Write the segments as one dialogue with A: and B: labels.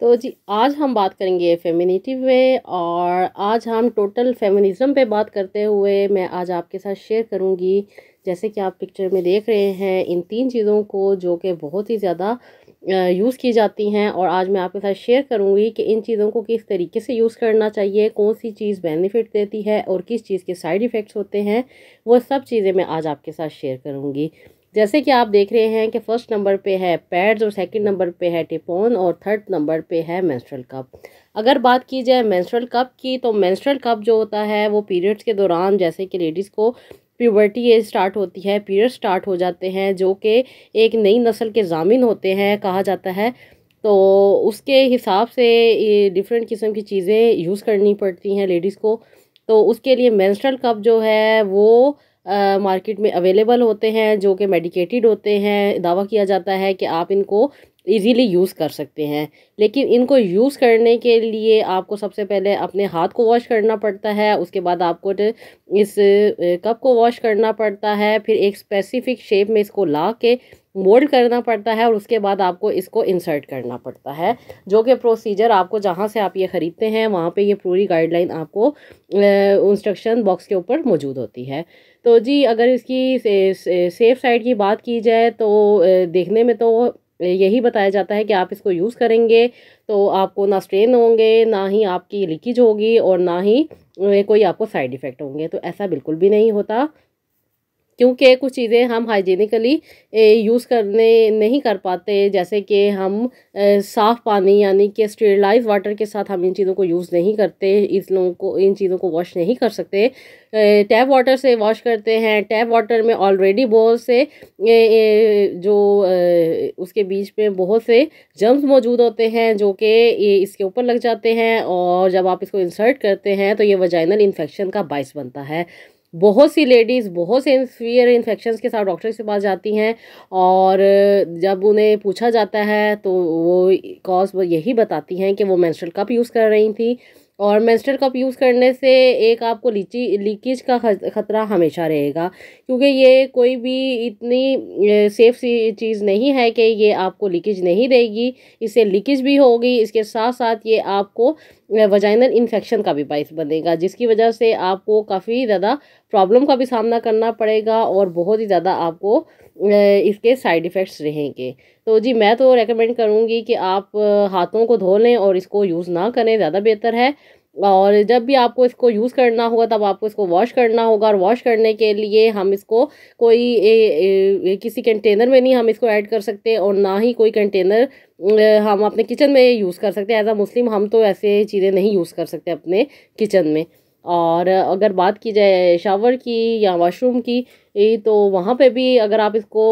A: तो जी आज हम बात करेंगे फेमिनिटी पे और आज हम टोटल फेमिनिज़म पे बात करते हुए मैं आज आपके साथ शेयर करूँगी जैसे कि आप पिक्चर में देख रहे हैं इन तीन चीज़ों को जो कि बहुत ही ज़्यादा यूज़ की जाती हैं और आज मैं आपके साथ शेयर करूँगी कि इन चीज़ों को किस तरीके से यूज़ करना चाहिए कौन सी चीज़ बेनिफिट देती है और किस चीज़ के साइड इफ़ेक्ट्स होते हैं वो सब चीज़ें मैं आज आपके साथ शेयर करूँगी जैसे कि आप देख रहे हैं कि फ़र्स्ट नंबर पे है पैड्स और सेकंड नंबर पे है टिपोन और थर्ड नंबर पे है मेंस्ट्रुअल कप अगर बात की जाए मेंस्ट्रुअल कप की तो मेंस्ट्रुअल कप जो होता है वो पीरियड्स के दौरान जैसे कि लेडीज़ को प्यूबर्टी एज स्टार्ट होती है पीरियड स्टार्ट हो जाते हैं जो कि एक नई नस्ल के जामिन होते हैं कहा जाता है तो उसके हिसाब से डिफरेंट किस्म की चीज़ें यूज़ करनी पड़ती हैं लेडीज़ को तो उसके लिए मेंस्ट्रुअल कप जो है वो मार्केट में अवेलेबल होते हैं जो कि मेडिकेटेड होते हैं दावा किया जाता है कि आप इनको इजीली यूज़ कर सकते हैं लेकिन इनको यूज़ करने के लिए आपको सबसे पहले अपने हाथ को वॉश करना पड़ता है उसके बाद आपको इस कप को वॉश करना पड़ता है फिर एक स्पेसिफिक शेप में इसको ला के मोल्ड करना पड़ता है और उसके बाद आपको इसको इंसर्ट करना पड़ता है जो कि प्रोसीजर आपको जहाँ से आप ये ख़रीदते हैं वहाँ पे ये पूरी गाइडलाइन आपको इंस्ट्रक्शन बॉक्स के ऊपर मौजूद होती है तो जी अगर इसकी से, से, सेफ साइड की बात की जाए तो देखने में तो यही बताया जाता है कि आप इसको यूज़ करेंगे तो आपको ना स्ट्रेन होंगे ना ही आपकी लीकेज होगी और ना ही कोई आपको साइड इफ़ेक्ट होंगे तो ऐसा बिल्कुल भी नहीं होता क्योंकि कुछ चीज़ें हम हाइजीनिकली यूज़ करने नहीं कर पाते जैसे कि हम साफ़ पानी यानी कि स्टेरलाइज वाटर के साथ हम इन चीज़ों को यूज़ नहीं करते इस लोगों को इन चीज़ों को वॉश नहीं कर सकते टैप वाटर से वॉश करते हैं टैप वाटर में ऑलरेडी बहुत से जो उसके बीच में बहुत से जम्स मौजूद होते हैं जो कि इसके ऊपर लग जाते हैं और जब आप इसको इंसर्ट करते हैं तो ये वजाइनल इन्फेक्शन का बायस बनता है बहुत सी लेडीज़ बहुत से सीवियर इन्फेक्शन के साथ डॉक्टर के पास जाती हैं और जब उन्हें पूछा जाता है तो वो कॉज वो यही बताती हैं कि वो मैंस्ट्रल कप यूज़ कर रही थी और मेंस्ट्रुअल कप यूज़ करने से एक आपको लीची लीकेज का ख़तरा हमेशा रहेगा क्योंकि ये कोई भी इतनी सेफ़ सी चीज़ नहीं है कि ये आपको लीकेज नहीं देगी इससे लीकेज भी होगी इसके साथ साथ ये आपको वजाइनल इन्फेक्शन का भी बायस बनेगा जिसकी वजह से आपको काफ़ी ज़्यादा प्रॉब्लम का भी सामना करना पड़ेगा और बहुत ही ज़्यादा आपको इसके साइड इफ़ेक्ट्स रहेंगे तो जी मैं तो रेकमेंड करूँगी कि आप हाथों को धो लें और इसको यूज़ ना करें ज़्यादा बेहतर है और जब भी आपको इसको यूज़ करना होगा तब आपको इसको वॉश करना होगा और वॉश करने के लिए हम इसको कोई ए, ए, ए, किसी कंटेनर में नहीं हम इसको ऐड कर सकते और ना ही कोई कंटेनर हम अपने किचन में यूज़ कर सकते हैं एज अ मुस्लिम हम तो ऐसे चीज़ें नहीं यूज़ कर सकते अपने किचन में और अगर बात की जाए शावर की या वॉशरूम की तो वहाँ पे भी अगर आप इसको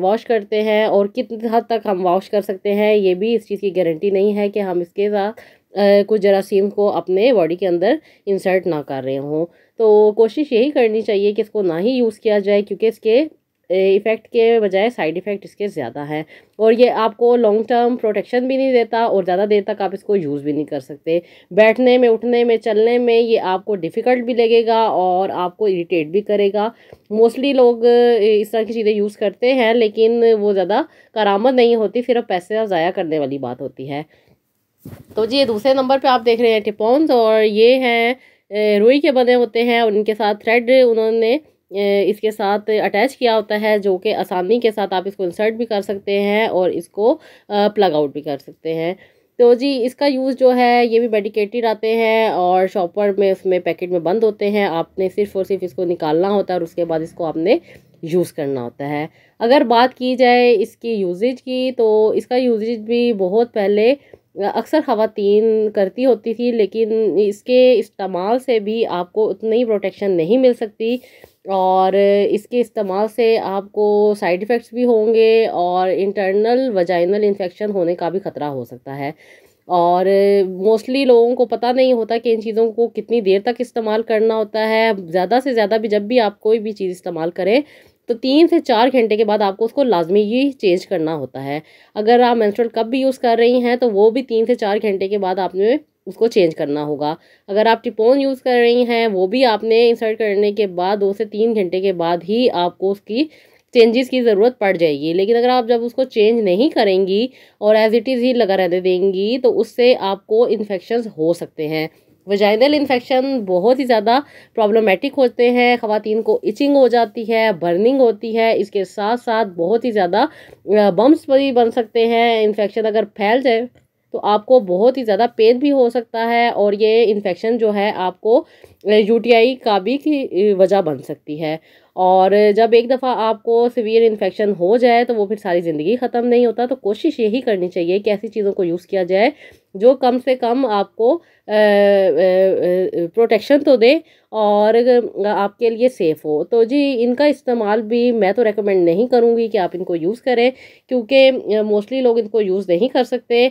A: वॉश करते हैं और कितने हद तक हम वॉश कर सकते हैं ये भी इस चीज़ की गारंटी नहीं है कि हम इसके साथ कुछ जरासीम को अपने बॉडी के अंदर इंसर्ट ना कर रहे हों तो कोशिश यही करनी चाहिए कि इसको ना ही यूज़ किया जाए क्योंकि इसके इफ़ेक्ट के बजाय साइड इफ़ेक्ट इसके ज़्यादा हैं और ये आपको लॉन्ग टर्म प्रोटेक्शन भी नहीं देता और ज़्यादा देर तक आप इसको यूज़ भी नहीं कर सकते बैठने में उठने में चलने में ये आपको डिफ़िकल्ट भी लगेगा और आपको इरिटेट भी करेगा मोस्टली लोग इस तरह की चीज़ें यूज़ करते हैं लेकिन वो ज़्यादा करामद नहीं होती सिर्फ पैसे ज़ाया करने वाली बात होती है तो जी दूसरे नंबर पे आप देख रहे हैं टिपॉन्स और ये हैं रुई के बने होते हैं उनके साथ थ्रेड उन्होंने इसके साथ अटैच किया होता है जो कि आसानी के साथ आप इसको इंसर्ट भी कर सकते हैं और इसको प्लग आउट भी कर सकते हैं तो जी इसका यूज़ जो है ये भी मेडिकेटेड आते हैं और शॉपर में उसमें पैकेट में बंद होते हैं आपने सिर्फ और सिर्फ इसको निकालना होता है और उसके बाद इसको आपने यूज़ करना होता है अगर बात की जाए इसकी यूजेज की तो इसका यूजेज भी बहुत पहले अक्सर ख़वान करती होती थी लेकिन इसके इस्तेमाल से भी आपको उतनी प्रोटेक्शन नहीं मिल सकती और इसके इस्तेमाल से आपको साइड इफ़ेक्ट्स भी होंगे और इंटरनल वजाइनल इन्फेक्शन होने का भी ख़तरा हो सकता है और मोस्टली लोगों को पता नहीं होता कि इन चीज़ों को कितनी देर तक इस्तेमाल करना होता है ज़्यादा से ज़्यादा भी जब भी आप कोई भी चीज़ इस्तेमाल करें तो तीन से चार घंटे के बाद आपको उसको लाजमी ही चेंज करना होता है अगर आप मेंस्ट्रुअल कप भी यूज़ कर रही हैं तो वो भी तीन से चार घंटे के बाद आपने उसको चेंज करना होगा अगर आप टिपोन यूज़ कर रही हैं वो भी आपने इंसर्ट करने के बाद दो से तीन घंटे के बाद ही आपको उसकी चेंजेस की ज़रूरत पड़ जाएगी लेकिन अगर आप जब उसको चेंज नहीं करेंगी और एज़ इट इज़ ही लगा रहने देंगी तो उससे आपको इन्फेक्शन हो सकते हैं वजाइनल इन्फेक्शन बहुत ही ज़्यादा प्रॉब्लमेटिक होते हैं ख़वान को इचिंग हो जाती है बर्निंग होती है इसके साथ साथ बहुत ही ज़्यादा बम्स भी बन सकते हैं इन्फेक्शन अगर फैल जाए तो आपको बहुत ही ज़्यादा पेन भी हो सकता है और ये इन्फेक्शन जो है आपको यूटीआई का भी की वजह बन सकती है और जब एक दफ़ा आपको सिवियर इन्फेक्शन हो जाए तो वो फिर सारी ज़िंदगी ख़त्म नहीं होता तो कोशिश यही करनी चाहिए कि ऐसी चीज़ों को यूज़ किया जाए जो कम से कम आपको प्रोटेक्शन तो दे और आपके लिए सेफ़ हो तो जी इनका इस्तेमाल भी मैं तो रेकमेंड नहीं करूँगी कि आप इनको यूज़ करें क्योंकि मोस्टली लोग इनको यूज़ नहीं कर सकते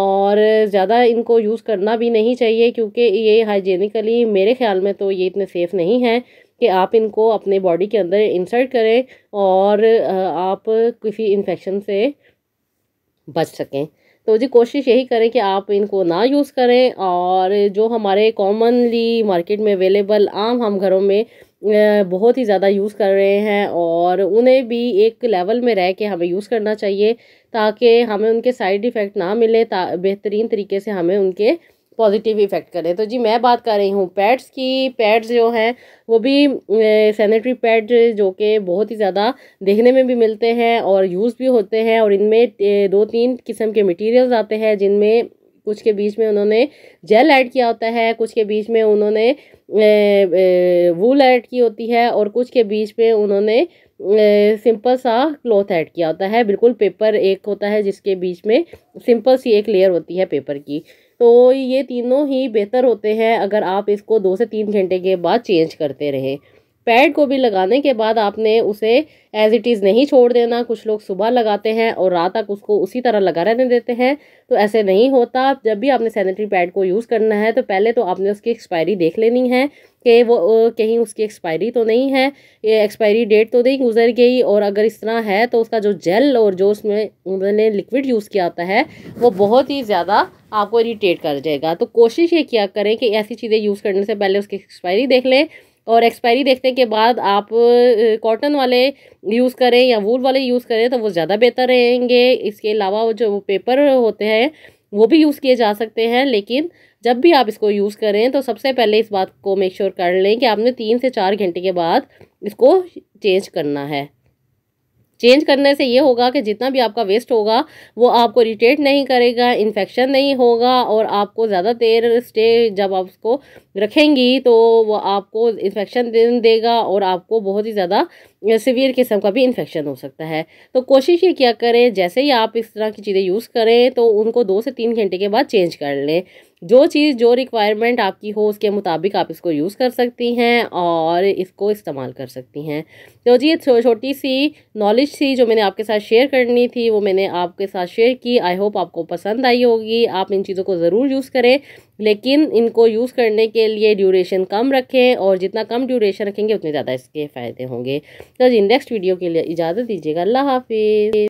A: और ज़्यादा इनको यूज़ करना भी नहीं चाहिए क्योंकि ये हाइजीनिकली मेरे ख्याल में तो ये इतने सेफ़ नहीं हैं कि आप इनको अपने बॉडी के अंदर इंसर्ट करें और आप किसी इन्फेक्शन से बच सकें तो जी कोशिश यही करें कि आप इनको ना यूज़ करें और जो हमारे कॉमनली मार्केट में अवेलेबल आम हम घरों में बहुत ही ज़्यादा यूज़ कर रहे हैं और उन्हें भी एक लेवल में रह के हमें यूज़ करना चाहिए ताकि हमें उनके साइड इफ़ेक्ट ना मिले बेहतरीन तरीके से हमें उनके पॉजिटिव इफ़ेक्ट करें तो जी मैं बात कर रही हूँ पैड्स की पैड्स जो हैं वो भी सैनिटरी पैड जो कि बहुत ही ज़्यादा देखने में भी मिलते हैं और यूज़ भी होते हैं और इनमें दो तीन किस्म के मटेरियल्स आते हैं जिनमें कुछ के बीच में उन्होंने जेल ऐड किया होता है कुछ के बीच में उन्होंने वूल ऐड की होती है और कुछ के बीच में उन्होंने सिंपल सा क्लॉथ ऐड किया होता है बिल्कुल पेपर एक होता है जिसके बीच में सिंपल सी एक लेयर होती है पेपर की तो ये तीनों ही बेहतर होते हैं अगर आप इसको दो से तीन घंटे के बाद चेंज करते रहें पैड को भी लगाने के बाद आपने उसे एज इट इज़ नहीं छोड़ देना कुछ लोग सुबह लगाते हैं और रात तक उसको उसी तरह लगा रहने देते हैं तो ऐसे नहीं होता जब भी आपने सैनिटरी पैड को यूज़ करना है तो पहले तो आपने उसकी एक्सपायरी देख लेनी है कि वो कहीं उसकी एक्सपायरी तो नहीं है ये एक्सपायरी डेट तो नहीं गुजर गई और अगर इस तरह है तो उसका जो जेल और जो उसमें मैंने लिक्विड यूज़ किया आता है वो बहुत ही ज़्यादा आपको इरीटेट कर जाएगा तो कोशिश ये किया करें कि ऐसी चीज़ें यूज़ करने से पहले उसकी एक्सपायरी देख लें और एक्सपायरी देखने के बाद आप कॉटन वाले यूज़ करें या वूल वाले यूज़ करें तो वो ज़्यादा बेहतर रहेंगे इसके अलावा जो पेपर होते हैं वो भी यूज़ किए जा सकते हैं लेकिन जब भी आप इसको यूज़ करें तो सबसे पहले इस बात को मेक श्योर sure कर लें कि आपने तीन से चार घंटे के बाद इसको चेंज करना है चेंज करने से ये होगा कि जितना भी आपका वेस्ट होगा वो आपको इरीटेट नहीं करेगा इन्फेक्शन नहीं होगा और आपको ज़्यादा देर स्टे जब आप उसको रखेंगी तो वो आपको इन्फेक्शन देगा और आपको बहुत ही ज़्यादा सीवियर किस्म का भी इन्फेक्शन हो सकता है तो कोशिश ये क्या करें जैसे ही आप इस तरह की चीज़ें यूज़ करें तो उनको दो से तीन घंटे के बाद चेंज कर लें जो चीज़ जो रिक्वायरमेंट आपकी हो उसके मुताबिक आप इसको यूज़ कर सकती हैं और इसको इस्तेमाल कर सकती हैं तो जी ये छोटी सी नॉलेज थी जो मैंने आपके साथ शेयर करनी थी वो मैंने आपके साथ शेयर की आई होप आपको पसंद आई होगी आप इन चीज़ों को ज़रूर यूज़ करें लेकिन इनको यूज़ करने के लिए ड्यूरेशन कम रखें और जितना कम ड्यूरेशन रखेंगे उतने ज़्यादा इसके फ़ायदे होंगे तो जी नेक्स्ट वीडियो के लिए इजाज़त दीजिएगा अल्लाह हाफिज़